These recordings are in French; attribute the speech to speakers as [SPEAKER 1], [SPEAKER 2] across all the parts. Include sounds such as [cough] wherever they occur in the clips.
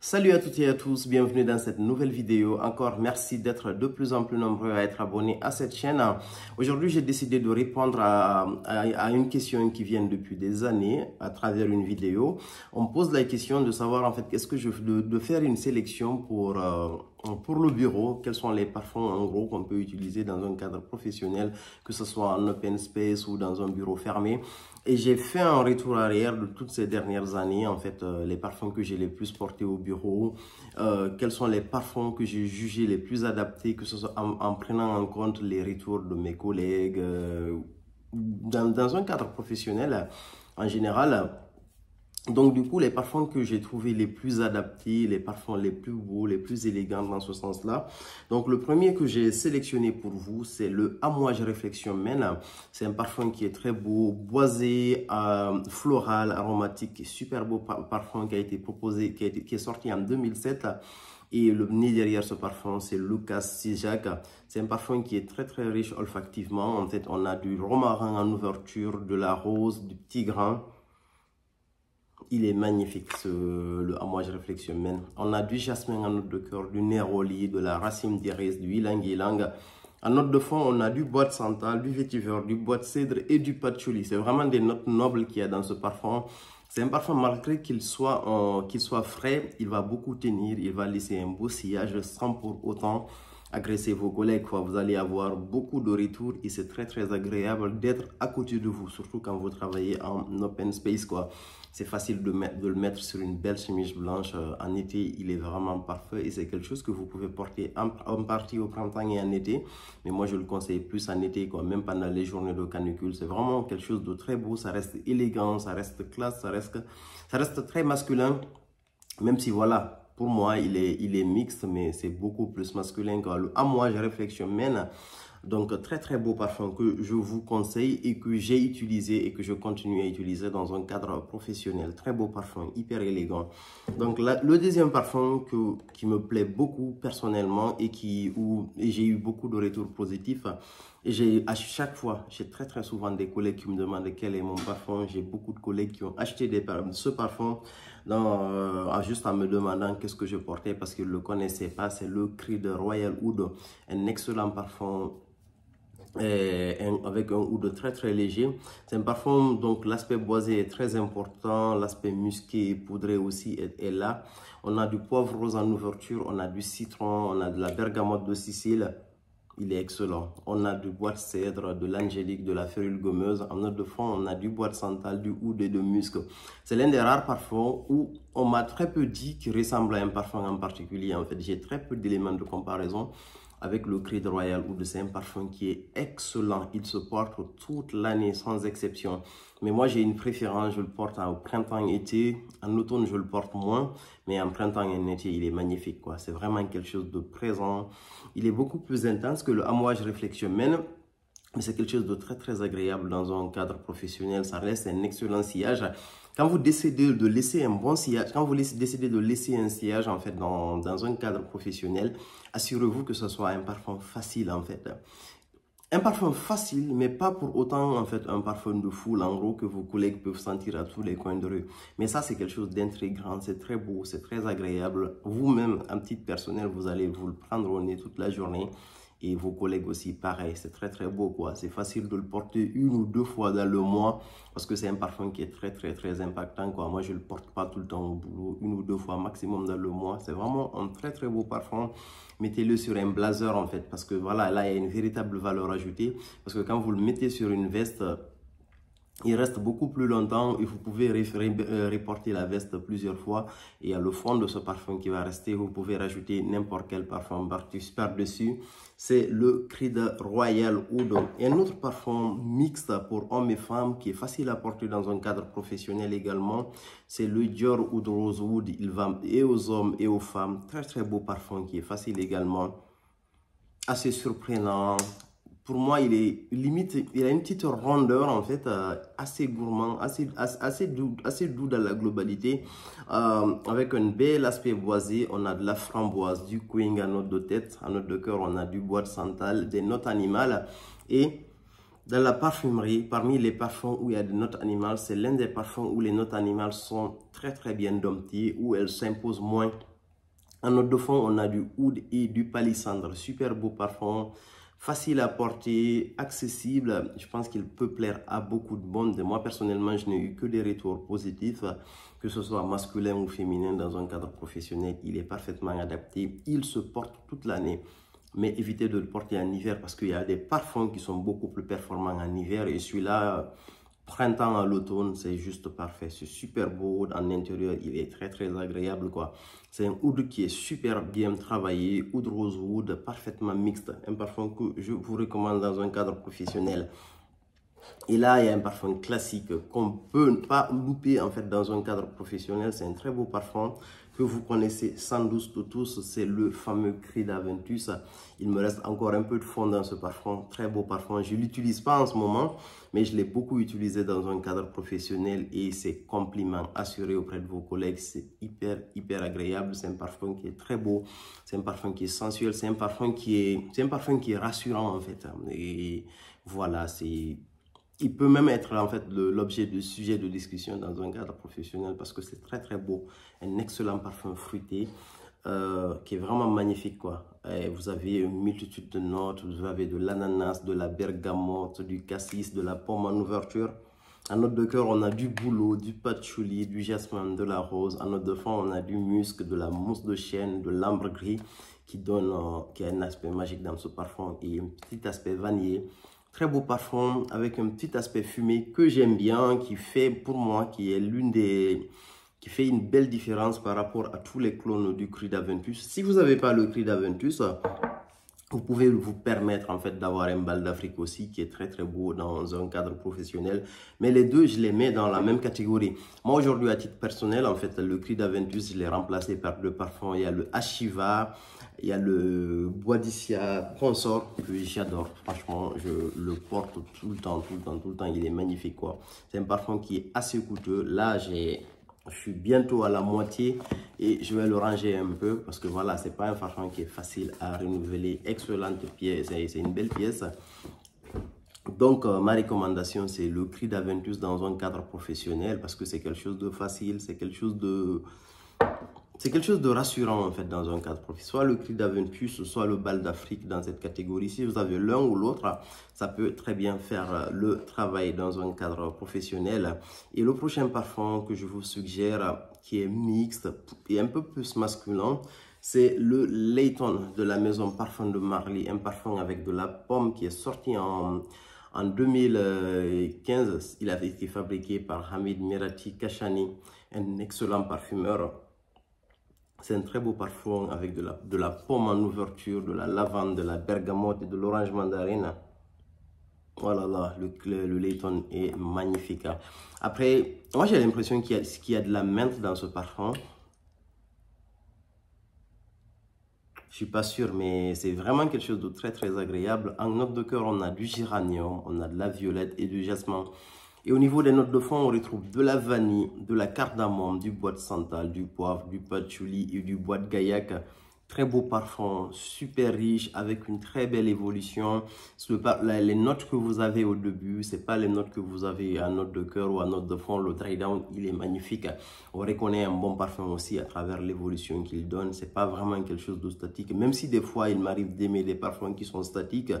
[SPEAKER 1] Salut à toutes et à tous, bienvenue dans cette nouvelle vidéo. Encore merci d'être de plus en plus nombreux à être abonnés à cette chaîne. Aujourd'hui, j'ai décidé de répondre à, une question qui vient depuis des années à travers une vidéo. On me pose la question de savoir en fait, quest ce que je de, de faire une sélection pour... Euh, pour le bureau, quels sont les parfums en gros qu'on peut utiliser dans un cadre professionnel, que ce soit en open space ou dans un bureau fermé. Et j'ai fait un retour arrière de toutes ces dernières années, en fait, euh, les parfums que j'ai les plus portés au bureau, euh, quels sont les parfums que j'ai jugés les plus adaptés, que ce soit en, prenant en compte les retours de mes collègues. Euh, dans, dans, un cadre professionnel, en général, donc, du coup, les parfums que j'ai trouvés les plus adaptés, les parfums les plus beaux, les plus élégants dans ce sens-là. Donc, le premier que j'ai sélectionné pour vous, c'est le Amouage Réflexion Men. C'est un parfum qui est très beau, boisé, euh, floral, aromatique, super beau parfum qui a été proposé, qui, est sorti en 2007. Et le nez derrière ce parfum, c'est Lucas Sijak. C'est un parfum qui est très très riche olfactivement. En fait, on a du romarin en ouverture, de la rose, du petit grain. Il est magnifique ce, le je Réflexion Men. On a du jasmin en note de cœur, du néroli, de la racine d'Iris, du ylang ylang. En note de fond, on a du bois de santal, du vétiver, du bois de cèdre et du patchouli. C'est vraiment des notes nobles qu'il y a dans ce parfum. C'est un parfum, malgré qu'il soit, euh, soit frais, il va beaucoup tenir, il va laisser un beau sillage sans pour autant agressez vos collègues, quoi. vous allez avoir beaucoup de retours et c'est très très agréable d'être à côté de vous, surtout quand vous travaillez en open space. quoi. C'est facile de, mettre, de, le mettre sur une belle chemise blanche. Euh, en été, il est vraiment parfait et c'est quelque chose que vous pouvez porter en, en, partie au printemps et en été. Mais moi, je le conseille plus en été, quoi. même pendant les journées de canicule. C'est vraiment quelque chose de très beau, ça reste élégant, ça reste classe, ça reste, ça reste très masculin. Même si voilà, pour moi, il est, il est mixte, mais c'est beaucoup plus masculin À moi, je réfléchis maintenant. Donc, très très beau parfum que je vous conseille et que j'ai utilisé et que je continue à utiliser dans un cadre professionnel. Très beau parfum, hyper élégant. Donc, le deuxième parfum qui me plaît beaucoup personnellement et qui où j'ai eu beaucoup de retours positifs, j'ai à chaque fois, j'ai très très souvent des collègues qui me demandent quel est mon parfum. J'ai beaucoup de collègues qui ont acheté des, ce parfum non, euh, juste en me demandant qu'est-ce que je portais parce qu'il ne le connaissait pas. C'est le cri de Royal Oud, un excellent parfum euh, avec un oud très très léger. C'est un parfum, donc l'aspect boisé est très important, l'aspect musqué et poudré aussi est, là. On a du poivre rose en ouverture, on a du citron, on a de la bergamote de Sicile il est excellent. On a du bois de cèdre, de l'angélique, de la férule gommeuse. En note de fond, on a du bois de santal, du oud et de musc. C'est l'un des rares parfums où on m'a très peu dit qu'il ressemble à un parfum en particulier. En fait, j'ai très peu d'éléments de comparaison avec le Creed Royal ou de parfum qui est excellent. Il se porte toute l'année sans exception. Mais moi, j'ai une préférence. Je le porte au printemps, été. En automne, je le porte moins. Mais en printemps et en été, il est magnifique. quoi. C'est vraiment quelque chose de présent. Il est beaucoup plus intense que le amouage réflexion mène. Mais c'est quelque chose de très, très agréable dans un cadre professionnel. Ça reste un excellent sillage. Quand vous décidez de laisser un bon sillage, quand vous décidez de laisser un sillage en fait dans, dans un cadre professionnel, assurez-vous que ce soit un parfum facile en fait. Un parfum facile, mais pas pour autant en fait un parfum de foule, en gros, que vos collègues peuvent sentir à tous les coins de rue. Mais ça, c'est quelque chose d'intrigant, c'est très beau, c'est très agréable. Vous-même, un petit personnel, vous allez vous le prendre au nez toute la journée et vos collègues aussi, pareil. C'est très, très beau, quoi. C'est facile de le porter une ou deux fois dans le mois parce que c'est un parfum qui est très, très, très impactant, quoi. Moi, je le porte pas tout le temps au boulot, une ou deux fois maximum dans le mois. C'est vraiment un très, très beau parfum. Mettez-le sur un blazer, en fait, parce que voilà, là, il y a une véritable valeur ajoutée parce que quand vous le mettez sur une veste, il reste beaucoup plus longtemps et vous pouvez reporter euh, la veste plusieurs fois. Et à le fond de ce parfum qui va rester. Vous pouvez rajouter n'importe quel parfum par-dessus. C'est le Creed Royal Et Un autre parfum mixte pour hommes et femmes qui est facile à porter dans un cadre professionnel également. C'est le Dior Oud Rosewood. Il va et aux hommes et aux femmes. Très très beau parfum qui est facile également. Assez surprenant, pour moi, il est limite, il a une petite rondeur en fait, euh, assez gourmand, assez, assez, doux, assez doux dans la globalité, euh, avec un bel aspect boisé. On a de la framboise, du queen à notre de tête, à notre de cœur, on a du bois de santal, des notes animales et dans la parfumerie, parmi les parfums où il y a des notes animales, c'est l'un des parfums où les notes animales sont très très bien domptées, où elles s'imposent moins. En notre de fond, on a du oud et du palissandre, super beau parfum facile à porter, accessible. Je pense qu'il peut plaire à beaucoup de monde. Moi, personnellement, je n'ai eu que des retours positifs, que ce soit masculin ou féminin dans un cadre professionnel. Il est parfaitement adapté. Il se porte toute l'année. Mais évitez de le porter en hiver parce qu'il y a des parfums qui sont beaucoup plus performants en hiver. Et celui-là, printemps à l'automne, c'est juste parfait. C'est super beau. En intérieur, il est très, très agréable. quoi. C'est un oud qui est super bien travaillé. Oud rosewood parfaitement mixte. Un parfum que je vous recommande dans un cadre professionnel. Et là, il y a un parfum classique qu'on ne peut pas louper en fait dans un cadre professionnel. C'est un très beau parfum que vous connaissez sans doute tous, c'est le fameux cri d'Aventus. Il me reste encore un peu de fond dans ce parfum, très beau parfum. Je l'utilise pas en ce moment, mais je l'ai beaucoup utilisé dans un cadre professionnel et c'est compliment assuré auprès de vos collègues. C'est hyper, hyper agréable. C'est un parfum qui est très beau, c'est un parfum qui est sensuel, c'est un parfum qui est, c'est un parfum qui est rassurant en fait. Et voilà, c'est il peut même être en fait l'objet de sujet de discussion dans un cadre professionnel parce que c'est très très beau, un excellent parfum fruité euh, qui est vraiment magnifique quoi. vous avez une multitude de notes, vous avez de l'ananas, de la bergamote, du cassis, de la pomme en ouverture. À note de cœur, on a du bouleau, du patchouli, du jasmin, de la rose. À note de fond, on a du musc, de la mousse de chêne, de l'ambre gris qui donne, euh, qui a un aspect magique dans ce parfum et un petit aspect vanillé. Très beau parfum avec un petit aspect fumé que j'aime bien, qui fait pour moi, qui est l'une des qui fait une belle différence par rapport à tous les clones du Creed d'Aventus. Si vous n'avez pas le Creed d'Aventus, vous pouvez vous permettre en fait d'avoir un bal d'Afrique aussi qui est très très beau dans un cadre professionnel. Mais les deux, je les mets dans la même catégorie. Moi aujourd'hui, à titre personnel, en fait, le Creed d'Aventus, je l'ai remplacé par deux parfums. Il y a le Ashiva il y a le Boadicia Consort que j'adore. Franchement, je le porte tout le temps, tout le temps, tout le temps. Il est magnifique, quoi. C'est un parfum qui est assez coûteux. Là, j'ai je suis bientôt à la moitié et je vais le ranger un peu parce que voilà, c'est pas un parfum qui est facile à renouveler. Excellente pièce, c'est une belle pièce. Donc, euh, ma recommandation, c'est le cri d'Aventus dans un cadre professionnel parce que c'est quelque chose de facile, c'est quelque chose de c'est quelque chose de rassurant en fait dans un cadre professionnel. Soit le cri d'Aventus, soit le bal d'Afrique dans cette catégorie. Si vous avez l'un ou l'autre, ça peut très bien faire euh, le travail dans un cadre professionnel. Et le prochain parfum que je vous suggère, qui est mixte et un peu plus masculin, c'est le Layton de la maison Parfum de Marly. Un parfum avec de la pomme qui est sorti en, 2015. Il a été fabriqué par Hamid Mirati Kachani, un excellent parfumeur. C'est un très beau parfum avec de la, de pomme en ouverture, de la lavande, de la bergamote et de l'orange mandarine. Voilà oh là le, le, est magnifique. Hein. Après, moi j'ai l'impression qu'il y, y, a de la menthe dans ce parfum. Je suis pas sûr, mais c'est vraiment quelque chose de très très agréable. En note de cœur, on a du géranium, on a de la violette et du jasmin. Et au niveau des notes de fond, on retrouve de la vanille, de la cardamome, du bois de santal, du poivre, du patchouli et du bois de gaillac. Très beau parfum, super riche, avec une très belle évolution. Les notes que vous avez au début, c'est pas les notes que vous avez à note de cœur ou à note de fond. Le dry down, il est magnifique. On reconnaît un bon parfum aussi à travers l'évolution qu'il donne. C'est pas vraiment quelque chose de statique. Même si des fois, il m'arrive d'aimer les parfums qui sont statiques,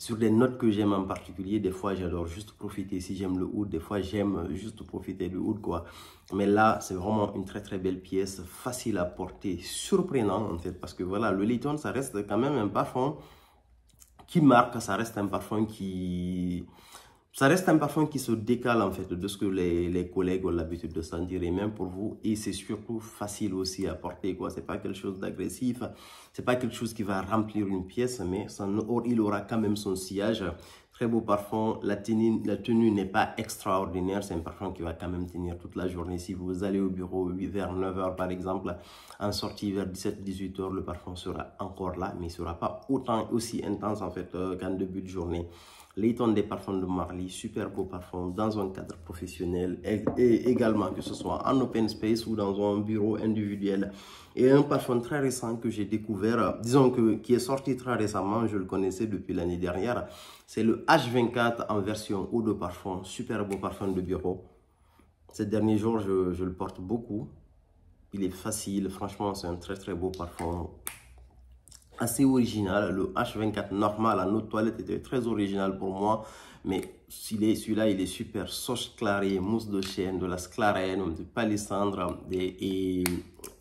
[SPEAKER 1] sur les notes que j'aime en particulier, des fois, j'adore juste profiter. Si j'aime le oud, des fois, j'aime juste profiter du oud, quoi. Mais là, c'est vraiment une très, très belle pièce, facile à porter, surprenant, en fait, parce que voilà, le Layton, ça reste quand même un parfum qui marque, ça reste un parfum qui, ça reste un parfum qui se décale en fait de ce que les, les collègues ont l'habitude de sentir et même pour vous et c'est surtout facile aussi à porter Ce n'est pas quelque chose d'agressif n'est pas quelque chose qui va remplir une pièce mais il aura quand même son sillage très beau parfum la tenue la tenue n'est pas extraordinaire c'est un parfum qui va quand même tenir toute la journée si vous allez au bureau vers 9h par exemple en sortie vers 17 18h le parfum sera encore là mais il sera pas autant aussi intense en fait euh, qu'en début de journée Layton des parfums de Marly, super beau parfum dans un cadre professionnel et également que ce soit en open space ou dans un bureau individuel. Et un parfum très récent que j'ai découvert, disons que qui est sorti très récemment, je le connaissais depuis l'année dernière, c'est le H24 en version eau de parfum, super beau parfum de bureau. Ces derniers jours, je, je le porte beaucoup. Il est facile, franchement, c'est un très très beau parfum assez original. Le H24 normal à nos toilettes toilette était très original pour moi. Mais celui-là, il est super. Soche clarée, mousse de chêne, de la sclarène, de palissandre et,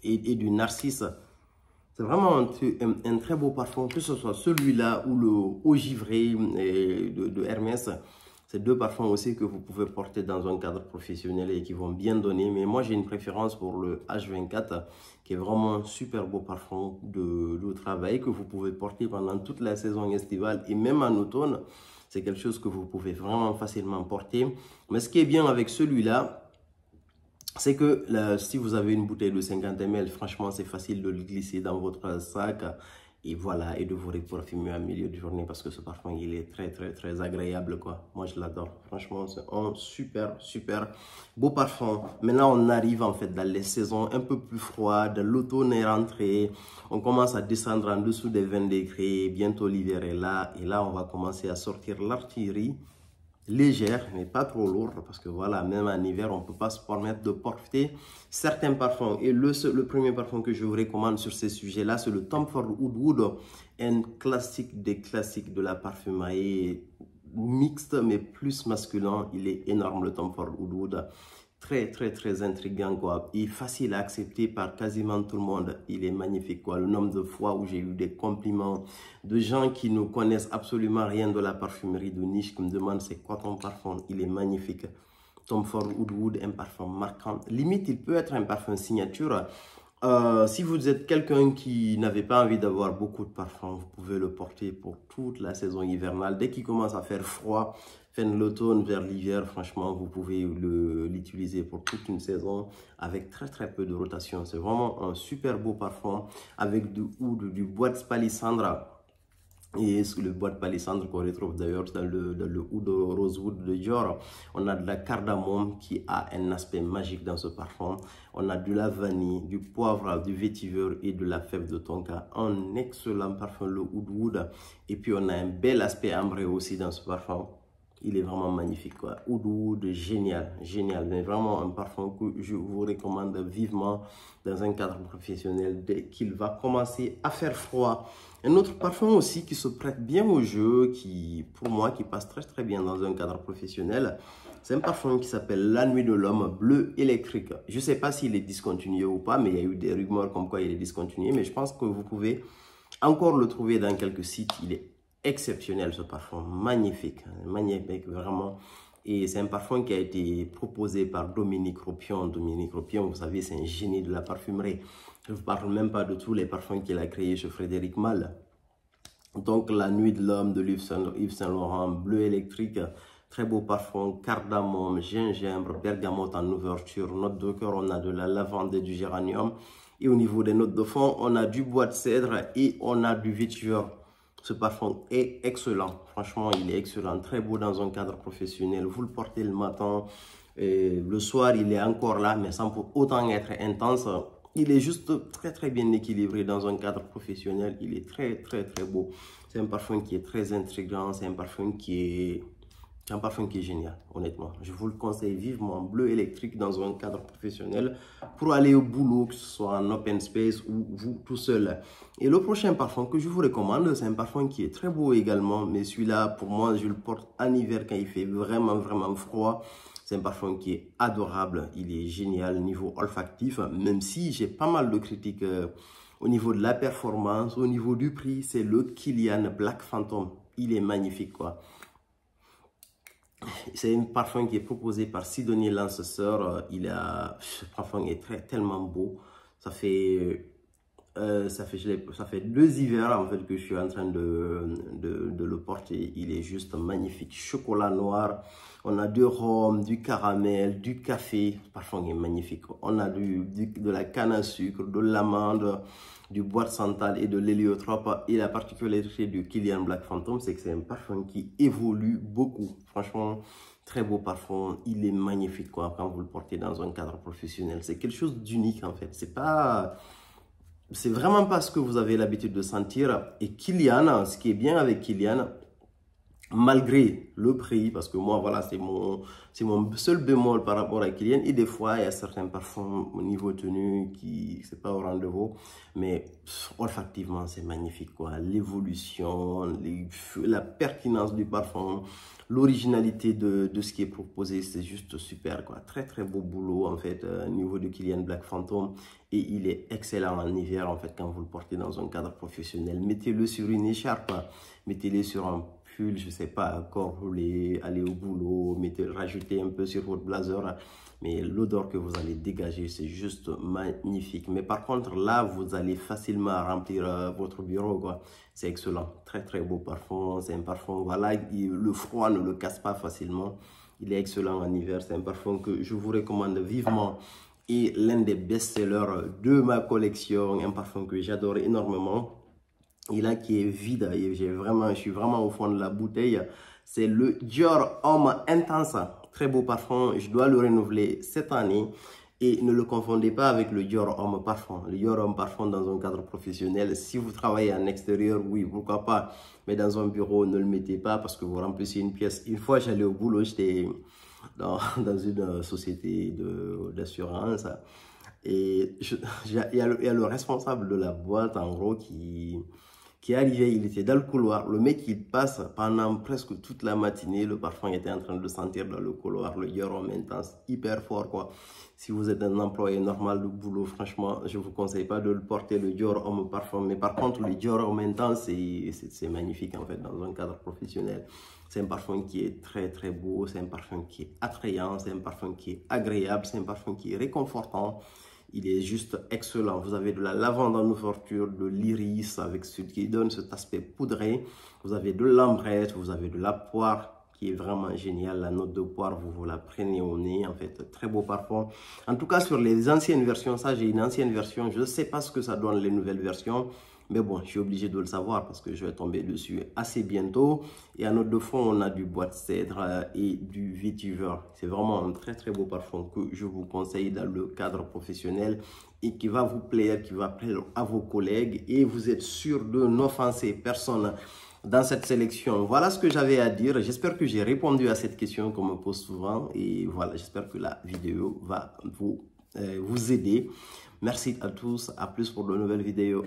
[SPEAKER 1] et, du narcisse. C'est vraiment un, très beau parfum, que ce soit celui-là ou le ogivré euh, de, de Hermès. C'est deux parfums aussi que vous pouvez porter dans un cadre professionnel et qui vont bien donner. Mais moi, j'ai une préférence pour le H24, qui est vraiment un super beau parfum de, travail que vous pouvez porter pendant toute la saison estivale et même en automne. C'est quelque chose que vous pouvez vraiment facilement porter. Mais ce qui est bien avec celui-là, c'est que euh, si vous avez une bouteille de 50 ml, franchement, c'est facile de le glisser dans votre sac et voilà, et de vous reparfumer au milieu de journée parce que ce parfum, il est très, très, très agréable, quoi. Moi, je l'adore. Franchement, c'est un super, super beau parfum. Maintenant, on arrive, en fait, dans les saisons un peu plus froides. L'automne est rentré. On commence à descendre en dessous des 20 degrés. Bientôt, l'hiver est là. Et là, on va commencer à sortir l'artillerie légère, mais pas trop lourde, parce que voilà, même en hiver, on peut pas se permettre de porter certains parfums. Et le, premier parfum que je vous recommande sur ces sujets-là, c'est le Tom Ford Woodwood, un classique des classiques de la parfumerie mixte, mais plus masculin. Il est énorme, le Tom Ford Woodwood très très très intriguant quoi et facile à accepter par quasiment tout le monde il est magnifique quoi le nombre de fois où j'ai eu des compliments de gens qui ne connaissent absolument rien de la parfumerie de niche qui me demandent c'est quoi ton parfum il est magnifique Tom Ford Woodwood un parfum marquant limite il peut être un parfum signature euh, si vous êtes quelqu'un qui n'avait pas envie d'avoir beaucoup de parfums, vous pouvez le porter pour toute la saison hivernale. Dès qu'il commence à faire froid, l'automne vers l'hiver, franchement, vous pouvez l'utiliser pour toute une saison avec très très peu de rotation. C'est vraiment un super beau parfum avec du, ou du, bois de palissandre Et le bois de palissandre qu'on retrouve d'ailleurs dans le, dans le oud de rosewood de Dior, on a de la cardamome qui a un aspect magique dans ce parfum. On a de la vanille, du poivre, du vétiver et de la fève de tonka. Un excellent parfum, le oud wood. Et puis on a un bel aspect ambré aussi dans ce parfum il est vraiment magnifique quoi oud génial génial mais vraiment un parfum que je vous recommande vivement dans un cadre professionnel dès qu'il va commencer à faire froid un autre parfum aussi qui se prête bien au jeu qui pour moi qui passe très très bien dans un cadre professionnel c'est un parfum qui s'appelle La Nuit de l'Homme Bleu Électrique. Je ne sais pas s'il est discontinué ou pas, mais il y a eu des rumeurs comme quoi il est discontinué. Mais je pense que vous pouvez encore le trouver dans quelques sites. Il est exceptionnel ce parfum, magnifique, hein, magnifique vraiment. Et c'est un parfum qui a été proposé par Dominique Ropion. Dominique Ropion, vous savez, c'est un génie de la parfumerie. Je ne vous parle même pas de tous les parfums qu'il a créés chez Frédéric Malle. Donc, La Nuit de l'Homme de Yves Saint-Laurent, Bleu électrique, très beau parfum, cardamome, gingembre, bergamote en ouverture, note de cœur, on a de la lavande et du géranium. Et au niveau des notes de fond, on a du bois de cèdre et on a du vitueur. Ce parfum est excellent. Franchement, il est excellent. Très beau dans un cadre professionnel. Vous le portez le matin. le soir, il est encore là, mais sans pour autant être intense. Il est juste très, très bien équilibré dans un cadre professionnel. Il est très, très, très beau. C'est un parfum qui est très intrigant. C'est un parfum qui est un parfum qui est génial, honnêtement. Je vous le conseille vivement, bleu électrique dans un cadre professionnel pour aller au boulot, que ce soit en open space ou vous tout seul. Et le prochain parfum que je vous recommande, c'est un parfum qui est très beau également, mais celui-là, pour moi, je le porte en hiver quand il fait vraiment, vraiment froid. C'est un parfum qui est adorable, il est génial niveau olfactif, même si j'ai pas mal de critiques euh, au niveau de la performance, au niveau du prix, c'est le Kilian Black Phantom. Il est magnifique, quoi c'est un parfum qui est proposé par Sidonie Lancesseur. Euh, il a, ce parfum est très, tellement beau. Ça fait, euh, euh, ça fait, ça fait deux hivers en fait que je suis en train de, de, le porter. Il est juste magnifique. Chocolat noir. On a du rhum, du caramel, du café. Le parfum est magnifique. On a du de la canne à sucre, de l'amande du bois santal et de l'héliotrope et la particularité du Kilian Black Phantom c'est que c'est un parfum qui évolue beaucoup franchement très beau parfum il est magnifique quoi quand vous le portez dans un cadre professionnel c'est quelque chose d'unique en fait c'est pas c'est vraiment pas ce que vous avez l'habitude de sentir et Kilian ce qui est bien avec Kilian malgré le prix, parce que moi, voilà, c'est mon, c'est mon seul bémol par rapport à Kylian. Et des fois, il y a certains parfums au niveau tenue qui, c'est pas au rendez-vous, mais olfactivement, c'est magnifique, quoi. L'évolution, la pertinence du parfum, l'originalité de, de, ce qui est proposé, c'est juste super, quoi. Très, très beau boulot, en fait, euh, au niveau de Kylian Black Phantom. Et il est excellent en hiver, en fait, quand vous le portez dans un cadre professionnel. Mettez-le sur une écharpe, mettez-le sur un je sais pas, encore vous voulez aller au boulot, mettez, rajouter un peu sur votre blazer, hein. mais l'odeur que vous allez dégager, c'est juste magnifique. Mais par contre, là, vous allez facilement remplir euh, votre bureau, quoi. C'est excellent, très très beau parfum, c'est un parfum, voilà, le froid ne le casse pas facilement. Il est excellent en hiver, c'est un parfum que je vous recommande vivement et l'un des best-sellers de ma collection, un parfum que j'adore énormément et là qui est vide. J'ai vraiment, je suis vraiment au fond de la bouteille. C'est le Dior Homme Intense. Très beau parfum. Je dois le renouveler cette année. Et ne le confondez pas avec le Dior Homme Parfum. Le Dior Homme Parfum dans un cadre professionnel. Si vous travaillez en extérieur, oui, pourquoi pas. Mais dans un bureau, ne le mettez pas parce que vous remplissez une pièce. Une fois, j'allais au boulot, j'étais dans, [laughs] une société d'assurance. Et [laughs] il y, a le responsable de la boîte, en gros, qui, qui il était dans le couloir. Le mec, il passe pendant presque toute la matinée. Le parfum était en train de sentir dans le couloir, le en intense, hyper fort, quoi. Si vous êtes un employé normal de boulot, franchement, je vous conseille pas de le porter, le Dior Homme Parfum. Mais par contre, le Dior Homme Intense, c'est magnifique, en fait, dans un cadre professionnel. C'est un parfum qui est très, très beau. C'est un parfum qui est attrayant. C'est un parfum qui est agréable. C'est un parfum qui est réconfortant. Il est juste excellent. Vous avez de la lavande en ouverture, de l'iris avec ce qui donne cet aspect poudré. Vous avez de l'ambrette, vous avez de la poire, qui est vraiment génial. La note de poire, vous vous la prenez au nez. En fait, très beau parfum. En tout cas, sur les anciennes versions, ça, j'ai une ancienne version. Je ne sais pas ce que ça donne les nouvelles versions. Mais bon, je suis obligé de le savoir parce que je vais tomber dessus assez bientôt. Et à notre de fond, on a du bois de cèdre euh, et du vetiver. C'est vraiment un très très beau parfum que je vous conseille dans le cadre professionnel et qui va vous plaire, qui va plaire à vos collègues. Et vous êtes sûr de n'offenser personne dans cette sélection. Voilà ce que j'avais à dire. J'espère que j'ai répondu à cette question qu'on me pose souvent. Et voilà, j'espère que la vidéo va vous, euh, vous aider. Merci à tous. À plus pour de nouvelles vidéos.